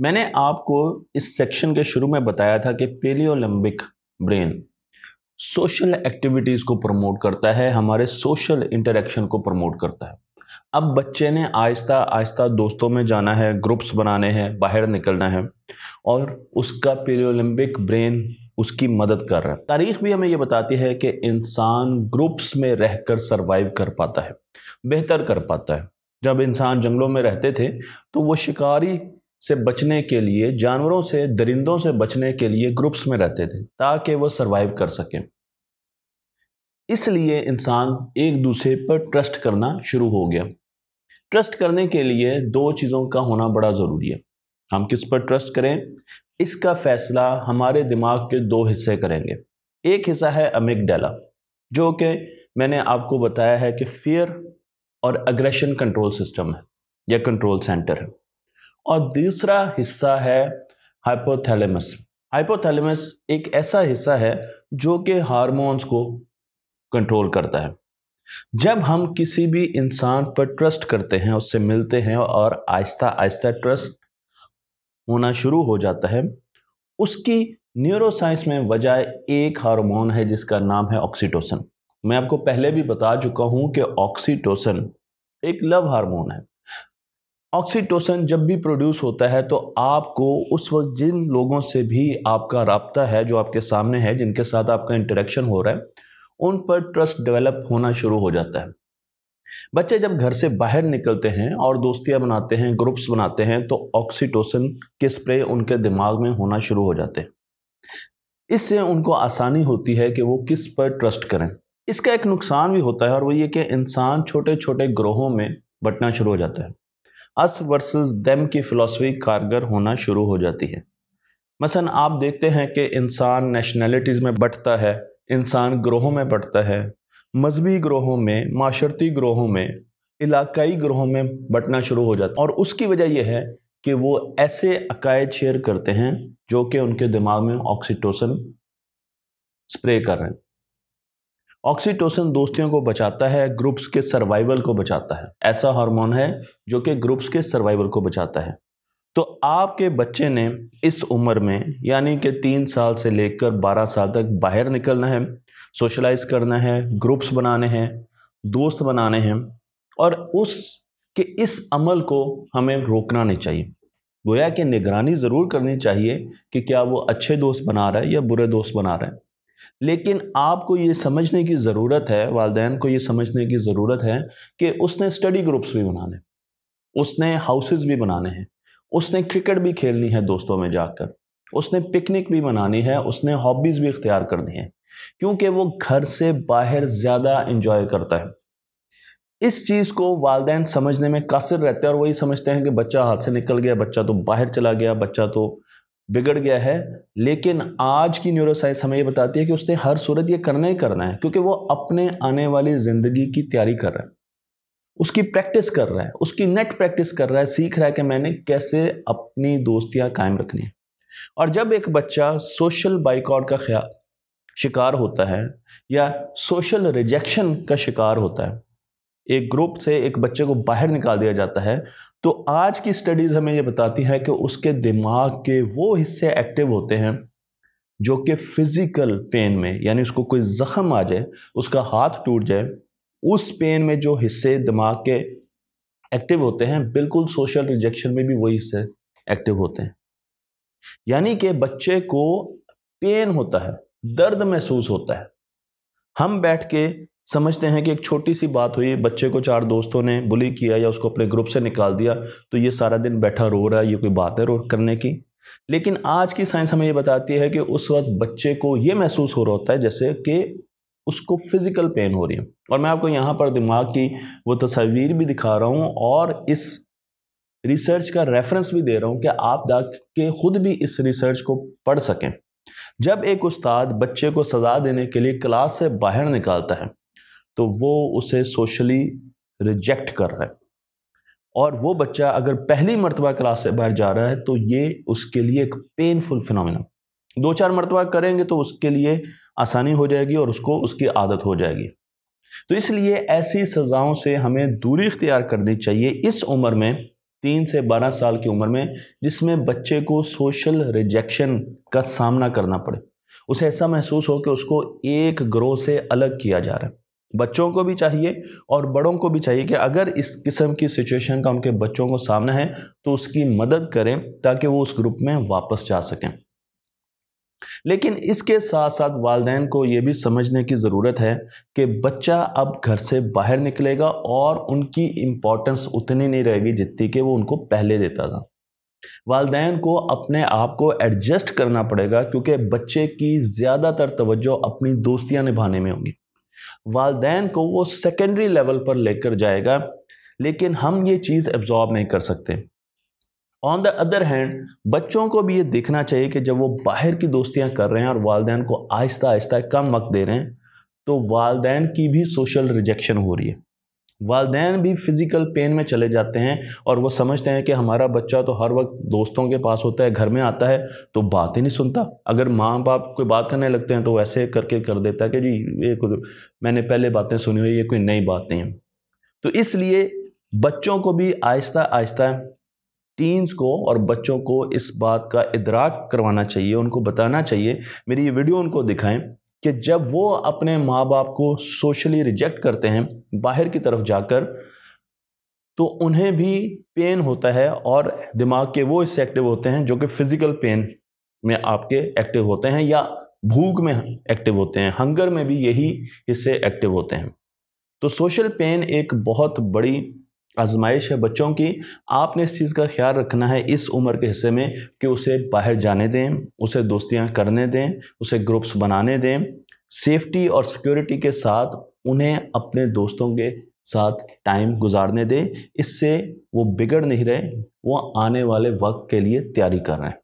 मैंने आपको इस सेक्शन के शुरू में बताया था कि पेलियोलम्बिक ब्रेन सोशल एक्टिविटीज़ को प्रमोट करता है हमारे सोशल इंटरेक्शन को प्रमोट करता है अब बच्चे ने आहिस्ता आहिस्ता दोस्तों में जाना है ग्रुप्स बनाने हैं बाहर निकलना है और उसका पेलियोलम्बिक ब्रेन उसकी मदद कर रहा है तारीख भी हमें ये बताती है कि इंसान ग्रुप्स में रहकर सरवाइव कर पाता है बेहतर कर पाता है जब इंसान जंगलों में रहते थे तो वो शिकारी से बचने के लिए जानवरों से दरिंदों से बचने के लिए ग्रुप्स में रहते थे ताकि वह सर्वाइव कर सकें इसलिए इंसान एक दूसरे पर ट्रस्ट करना शुरू हो गया ट्रस्ट करने के लिए दो चीज़ों का होना बड़ा ज़रूरी है हम किस पर ट्रस्ट करें इसका फैसला हमारे दिमाग के दो हिस्से करेंगे एक हिस्सा है डेला जो कि मैंने आपको बताया है कि फियर और अग्रेशन कंट्रोल सिस्टम है या कंट्रोल सेंटर है और दूसरा हिस्सा है हाइपोथैलेमस हाइपोथैलेमस एक ऐसा हिस्सा है जो कि हार्मोन्स को कंट्रोल करता है जब हम किसी भी इंसान पर ट्रस्ट करते हैं उससे मिलते हैं और आहिस्ता आहिस्ता ट्रस्ट होना शुरू हो जाता है उसकी न्यूरोसाइंस में वजह एक हार्मोन है जिसका नाम है ऑक्सीटोसन मैं आपको पहले भी बता चुका हूं कि ऑक्सीटोसन एक लव हार्मोन है ऑक्सीटोसन जब भी प्रोड्यूस होता है तो आपको उस वक्त जिन लोगों से भी आपका रबता है जो आपके सामने है जिनके साथ आपका इंटरेक्शन हो रहा है उन पर ट्रस्ट डेवलप होना शुरू हो जाता है बच्चे जब घर से बाहर निकलते हैं और दोस्तियां बनाते हैं ग्रुप्स बनाते हैं तो ऑक्सीटोसन के स्प्रे उनके दिमाग में होना शुरू हो जाते हैं इससे उनको आसानी होती है कि वो किस पर ट्रस्ट करें इसका एक नुकसान भी होता है और वो ये कि इंसान छोटे छोटे ग्रोहों में बटना शुरू हो जाता है अस वर्सेस देम की फ़िलासफ़ी कारगर होना शुरू हो जाती है मसलन आप देखते हैं कि इंसान नेशनलिटीज़ में बटता है इंसान ग्रोहों में बटता है मजहबी ग्रोहों में माशरती ग्रोहों में इलाकाई ग्रोहों में बटना शुरू हो जाता है और उसकी वजह यह है कि वो ऐसे अकायद शेयर करते हैं जो कि उनके दिमाग में ऑक्सीटोसन स्प्रे कर रहे हैं ऑक्सीटोसिन दोस्तियों को बचाता है ग्रुप्स के सर्वाइवल को बचाता है ऐसा हार्मोन है जो कि ग्रुप्स के सर्वाइवल को बचाता है तो आपके बच्चे ने इस उम्र में यानी कि तीन साल से लेकर बारह साल तक बाहर निकलना है सोशलाइज करना है ग्रुप्स बनाने हैं दोस्त बनाने हैं और उस के इस अमल को हमें रोकना नहीं चाहिए गोया कि निगरानी ज़रूर करनी चाहिए कि क्या वो अच्छे दोस्त बना रहा है या बुरे दोस्त बना रहे हैं लेकिन आपको ये समझने की ज़रूरत है वालदेन को ये समझने की ज़रूरत है कि उसने स्टडी ग्रुप्स भी बनाने उसने हाउसेज भी बनाने हैं उसने क्रिकेट भी खेलनी है दोस्तों में जाकर उसने पिकनिक भी मनानी है उसने हॉबीज़ भी इख्तियार कर दी हैं क्योंकि वो घर से बाहर ज़्यादा इंजॉय करता है इस चीज़ को वालदेन समझने में कासिर रहते हैं और वही समझते हैं कि बच्चा हाथ से निकल गया बच्चा तो बाहर चला गया बच्चा तो बिगड़ गया है लेकिन आज की न्यूरोसाइंस हमें ये बताती है कि उसने हर सूरत ये करना ही करना है क्योंकि वो अपने आने वाली ज़िंदगी की तैयारी कर रहा है उसकी प्रैक्टिस कर रहा है उसकी नेट प्रैक्टिस कर रहा है सीख रहा है कि मैंने कैसे अपनी दोस्तियां कायम रखनी है और जब एक बच्चा सोशल बाइकआउट का ख्याल शिकार होता है या सोशल रिजेक्शन का शिकार होता है एक ग्रुप से एक बच्चे को बाहर निकाल दिया जाता है तो आज की स्टडीज़ हमें ये बताती है कि उसके दिमाग के वो हिस्से एक्टिव होते हैं जो कि फिज़िकल पेन में यानी उसको कोई ज़ख्म आ जाए उसका हाथ टूट जाए उस पेन में जो हिस्से दिमाग के एक्टिव होते हैं बिल्कुल सोशल रिजेक्शन में भी वही हिस्से एक्टिव होते हैं यानी कि बच्चे को पेन होता है दर्द महसूस होता है हम बैठ के समझते हैं कि एक छोटी सी बात हुई बच्चे को चार दोस्तों ने बुली किया या उसको अपने ग्रुप से निकाल दिया तो ये सारा दिन बैठा रो रहा है ये कोई बात है रो करने की लेकिन आज की साइंस हमें ये बताती है कि उस वक्त बच्चे को ये महसूस हो रहा होता है जैसे कि उसको फिज़िकल पेन हो रही है और मैं आपको यहाँ पर दिमाग की वो तस्वीर भी दिखा रहा हूँ और इस रिसर्च का रेफरेंस भी दे रहा हूँ कि आप जाके खुद भी इस रिसर्च को पढ़ सकें जब एक उस्ताद बच्चे को सज़ा देने के लिए क्लास से बाहर निकालता है तो वो उसे सोशली रिजेक्ट कर रहा है और वो बच्चा अगर पहली मरतबा क्लास से बाहर जा रहा है तो ये उसके लिए एक पेनफुल फिनमिना दो चार मरतबा करेंगे तो उसके लिए आसानी हो जाएगी और उसको उसकी आदत हो जाएगी तो इसलिए ऐसी सज़ाओं से हमें दूरी इख्तियार करनी चाहिए इस उम्र में तीन से बारह साल की उम्र में जिसमें बच्चे को सोशल रिजेक्शन का सामना करना पड़े उसे ऐसा महसूस हो कि उसको एक ग्रोह से अलग किया जा रहा है बच्चों को भी चाहिए और बड़ों को भी चाहिए कि अगर इस किस्म की सिचुएशन का उनके बच्चों को सामना है तो उसकी मदद करें ताकि वो उस ग्रुप में वापस जा सकें लेकिन इसके साथ साथ वालदेन को ये भी समझने की ज़रूरत है कि बच्चा अब घर से बाहर निकलेगा और उनकी इम्पोर्टेंस उतनी नहीं रहेगी जितनी कि वो उनको पहले देता था वालदेन को अपने आप को एडजस्ट करना पड़ेगा क्योंकि बच्चे की ज़्यादातर तवज्जो अपनी दोस्तियाँ निभाने में होंगी वालदेन को वो सेकेंडरी लेवल पर लेकर जाएगा लेकिन हम ये चीज़ एब्जॉर्ब नहीं कर सकते ऑन द अदर हैंड बच्चों को भी ये देखना चाहिए कि जब वो बाहर की दोस्तियाँ कर रहे हैं और वालदेन को आहिस्ता आहिस्ता कम वक्त दे रहे हैं तो वालदेन की भी सोशल रिजेक्शन हो रही है वालदेन भी फिज़िकल पेन में चले जाते हैं और वो समझते हैं कि हमारा बच्चा तो हर वक्त दोस्तों के पास होता है घर में आता है तो बात ही नहीं सुनता अगर माँ बाप कोई बात करने लगते हैं तो ऐसे करके कर देता है कि जी ये कुछ मैंने पहले बातें सुनी हुई ये कोई नई बात नहीं है तो इसलिए बच्चों को भी आहिस्ता आहिस्ता टीन्स को और बच्चों को इस बात का इदराक करवाना चाहिए उनको बताना चाहिए मेरी ये वीडियो उनको दिखाएं कि जब वो अपने माँ बाप को सोशली रिजेक्ट करते हैं बाहर की तरफ जाकर तो उन्हें भी पेन होता है और दिमाग के वो इससे एक्टिव होते हैं जो कि फिज़िकल पेन में आपके एक्टिव होते हैं या भूख में एक्टिव होते हैं हंगर में भी यही हिस्से एक्टिव होते हैं तो सोशल पेन एक बहुत बड़ी आजमाइश है बच्चों की आपने इस चीज़ का ख्याल रखना है इस उम्र के हिस्से में कि उसे बाहर जाने दें उसे दोस्तियां करने दें उसे ग्रुप्स बनाने दें सेफ्टी और सिक्योरिटी के साथ उन्हें अपने दोस्तों के साथ टाइम गुजारने दें इससे वो बिगड़ नहीं रहे वो आने वाले वक्त के लिए तैयारी कर रहे हैं